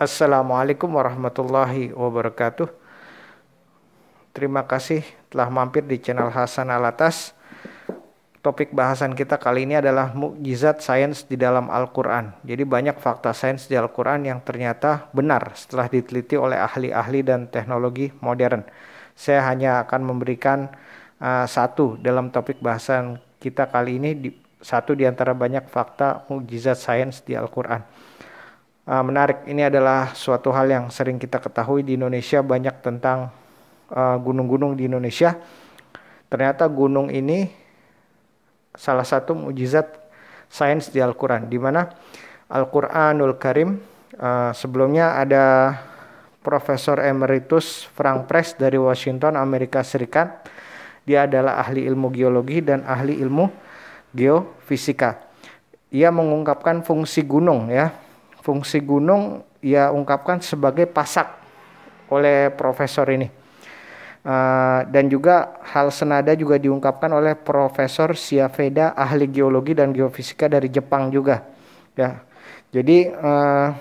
Assalamualaikum warahmatullahi wabarakatuh. Terima kasih telah mampir di channel Hasan Alatas. Topik bahasan kita kali ini adalah mukjizat sains di dalam Al-Qur'an. Jadi banyak fakta sains di Al-Qur'an yang ternyata benar setelah diteliti oleh ahli-ahli dan teknologi modern. Saya hanya akan memberikan uh, satu dalam topik bahasan kita kali ini di, satu di antara banyak fakta mukjizat sains di Al-Qur'an uh, menarik. Ini adalah suatu hal yang sering kita ketahui di Indonesia banyak tentang ah, gunung-gunung uh, di Indonesia. Ternyata gunung ini salah satu mujizat sains di Al-Quran, di mana Al-Quranul Karim uh, sebelumnya ada Profesor Emeritus Frank Press dari Washington, Amerika Serikat. Dia adalah ahli ilmu geologi dan ahli ilmu geofisika. Ia mengungkapkan fungsi gunung ya fungsi gunung ia ungkapkan sebagai pasak oleh profesor ini. Uh, dan juga hal senada juga diungkapkan oleh Profesor Siaveda ahli geologi dan geofisika dari Jepang juga ya jadi uh,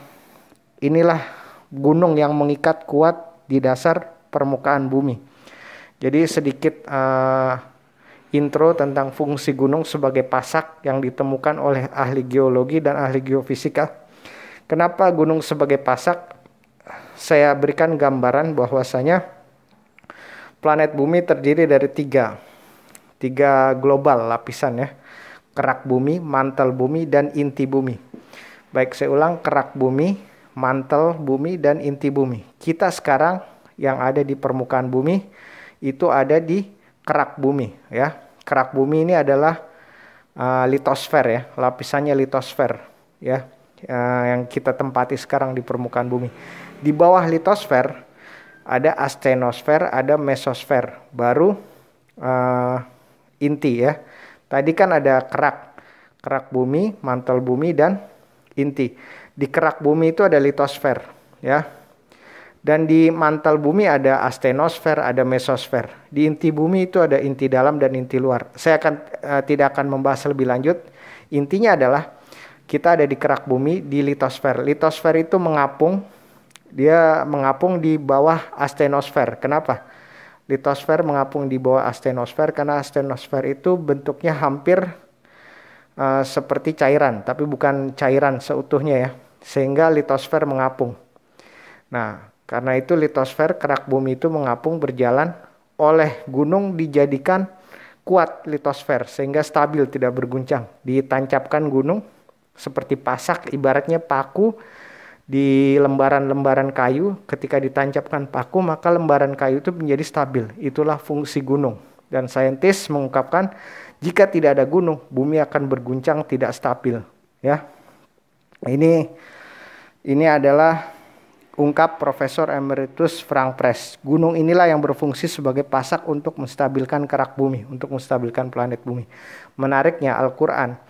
inilah gunung yang mengikat kuat di dasar permukaan bumi jadi sedikit uh, intro tentang fungsi gunung sebagai pasak yang ditemukan oleh ahli geologi dan ahli geofisika Kenapa gunung sebagai pasak? Saya berikan gambaran bahwasanya planet bumi terdiri dari tiga, tiga global lapisan ya. Kerak bumi, mantel bumi, dan inti bumi. Baik, saya ulang kerak bumi, mantel bumi, dan inti bumi. Kita sekarang yang ada di permukaan bumi itu ada di kerak bumi ya. Kerak bumi ini adalah uh, litosfer ya, lapisannya litosfer ya Eh, yang kita tempati sekarang di permukaan bumi. Di bawah litosfer ada astenosfer, ada mesosfer, baru uh, inti ya. Tadi kan ada kerak, kerak bumi, mantel bumi dan inti. Di kerak bumi itu ada litosfer ya. Dan di mantel bumi ada astenosfer, ada mesosfer. Di inti bumi itu ada inti dalam dan inti luar. Saya akan uh, tidak akan membahas lebih lanjut. Intinya adalah kita ada di kerak bumi di litosfer. Litosfer itu mengapung, dia mengapung di bawah astenosfer. Kenapa? Litosfer mengapung di bawah astenosfer karena astenosfer itu bentuknya hampir uh, seperti cairan, tapi bukan cairan seutuhnya ya. Sehingga litosfer mengapung. Nah, karena itu litosfer kerak bumi itu mengapung berjalan oleh gunung dijadikan kuat litosfer sehingga stabil tidak berguncang. Ditancapkan gunung seperti pasak ibaratnya paku di lembaran-lembaran kayu ketika ditancapkan paku maka lembaran kayu itu menjadi stabil itulah fungsi gunung dan saintis mengungkapkan jika tidak ada gunung bumi akan berguncang tidak stabil ya ini ini adalah ungkap Profesor Emeritus Frank Press gunung inilah yang berfungsi sebagai pasak untuk menstabilkan kerak bumi untuk menstabilkan planet bumi menariknya Al-Qur'an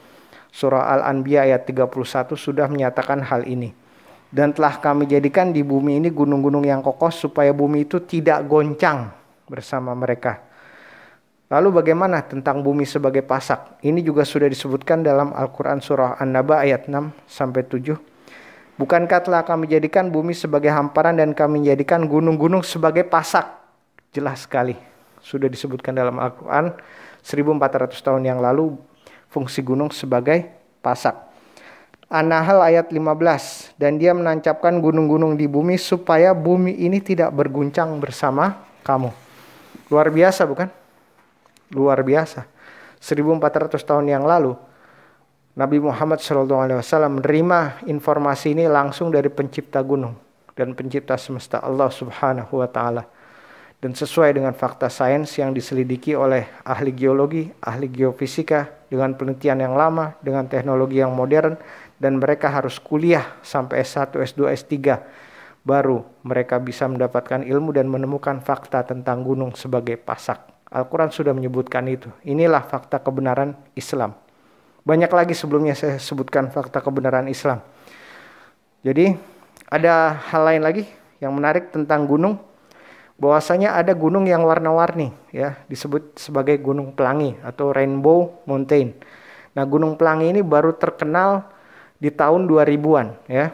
Surah Al-Anbiya ayat 31 sudah menyatakan hal ini. Dan telah kami jadikan di bumi ini gunung-gunung yang kokoh supaya bumi itu tidak goncang bersama mereka. Lalu bagaimana tentang bumi sebagai pasak? Ini juga sudah disebutkan dalam Al-Quran Surah An-Naba ayat 6 sampai 7. Bukankah telah kami jadikan bumi sebagai hamparan dan kami jadikan gunung-gunung sebagai pasak? Jelas sekali. Sudah disebutkan dalam Al-Quran 1400 tahun yang lalu fungsi gunung sebagai pasak. an ayat 15 dan dia menancapkan gunung-gunung di bumi supaya bumi ini tidak berguncang bersama kamu. Luar biasa bukan? Luar biasa. 1400 tahun yang lalu Nabi Muhammad SAW menerima informasi ini langsung dari pencipta gunung dan pencipta semesta Allah Subhanahu wa taala dan sesuai dengan fakta sains yang diselidiki oleh ahli geologi, ahli geofisika, dengan penelitian yang lama, dengan teknologi yang modern, dan mereka harus kuliah sampai S1, S2, S3, baru mereka bisa mendapatkan ilmu dan menemukan fakta tentang gunung sebagai pasak. Al-Quran sudah menyebutkan itu. Inilah fakta kebenaran Islam. Banyak lagi sebelumnya saya sebutkan fakta kebenaran Islam. Jadi ada hal lain lagi yang menarik tentang gunung bahwasanya ada gunung yang warna-warni ya disebut sebagai gunung pelangi atau rainbow mountain. Nah, gunung pelangi ini baru terkenal di tahun 2000-an ya.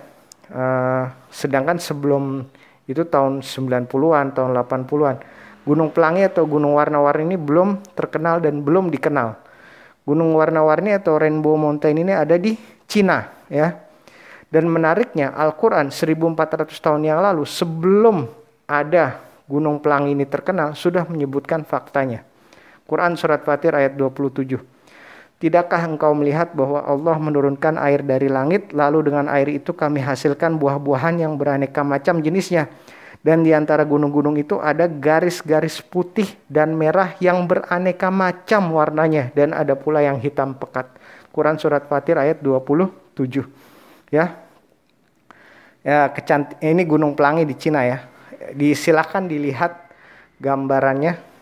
Uh, sedangkan sebelum itu tahun 90-an, tahun 80-an. Gunung pelangi atau gunung warna-warni ini belum terkenal dan belum dikenal. Gunung warna-warni atau rainbow mountain ini ada di Cina ya. Dan menariknya Al-Qur'an 1400 tahun yang lalu sebelum ada Gunung Pelangi ini terkenal sudah menyebutkan faktanya. Quran Surat Fatir ayat 27. Tidakkah engkau melihat bahwa Allah menurunkan air dari langit, lalu dengan air itu kami hasilkan buah-buahan yang beraneka macam jenisnya. Dan di antara gunung-gunung itu ada garis-garis putih dan merah yang beraneka macam warnanya. Dan ada pula yang hitam pekat. Quran Surat Fatir ayat 27. Ya, ya kecant ini Gunung Pelangi di Cina ya disilakan dilihat gambarannya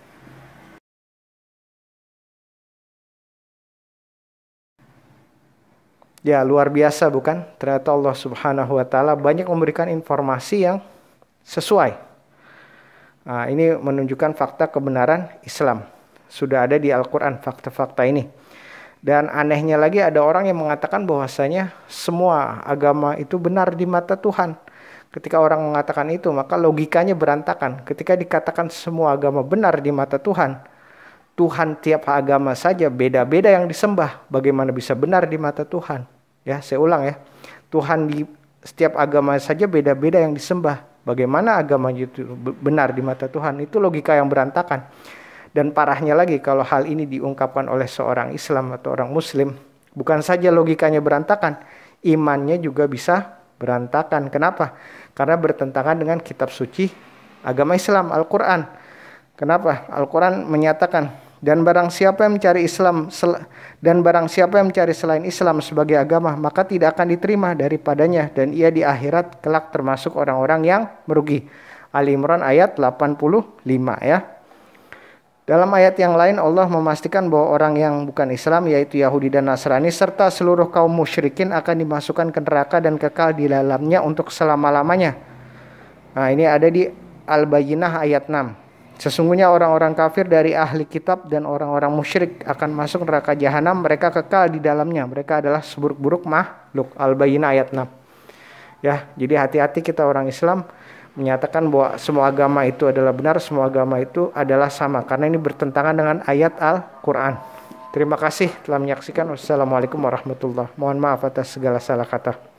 Ya, luar biasa bukan? Ternyata Allah Subhanahu wa taala banyak memberikan informasi yang sesuai. Nah, ini menunjukkan fakta kebenaran Islam. Sudah ada di Al-Qur'an fakta-fakta ini. Dan anehnya lagi ada orang yang mengatakan bahwasanya semua agama itu benar di mata Tuhan. Ketika orang mengatakan itu, maka logikanya berantakan. Ketika dikatakan semua agama benar di mata Tuhan, Tuhan tiap agama saja beda-beda yang disembah. Bagaimana bisa benar di mata Tuhan? Ya, saya ulang ya. Tuhan di setiap agama saja beda-beda yang disembah. Bagaimana agama itu benar di mata Tuhan? Itu logika yang berantakan. Dan parahnya lagi kalau hal ini diungkapkan oleh seorang Islam atau orang Muslim, bukan saja logikanya berantakan, imannya juga bisa berantakan. Kenapa? karena bertentangan dengan kitab suci agama Islam Al-Qur'an. Kenapa? Al-Qur'an menyatakan dan barang siapa yang mencari Islam dan barang siapa yang mencari selain Islam sebagai agama maka tidak akan diterima daripadanya dan ia di akhirat kelak termasuk orang-orang yang merugi. Ali Imran ayat 85 ya. Dalam ayat yang lain Allah memastikan bahwa orang yang bukan Islam yaitu Yahudi dan Nasrani serta seluruh kaum musyrikin akan dimasukkan ke neraka dan kekal di dalamnya untuk selama-lamanya. Nah, ini ada di Al-Bayyinah ayat 6. Sesungguhnya orang-orang kafir dari ahli kitab dan orang-orang musyrik akan masuk neraka jahanam, mereka kekal di dalamnya. Mereka adalah seburuk-buruk makhluk. Al-Bayyinah ayat 6. Ya, jadi hati-hati kita orang Islam menyatakan bahwa semua agama itu adalah benar, semua agama itu adalah sama karena ini bertentangan dengan ayat Al-Qur'an. Terima kasih telah menyaksikan. Wassalamualaikum warahmatullahi. Mohon maaf atas segala salah kata.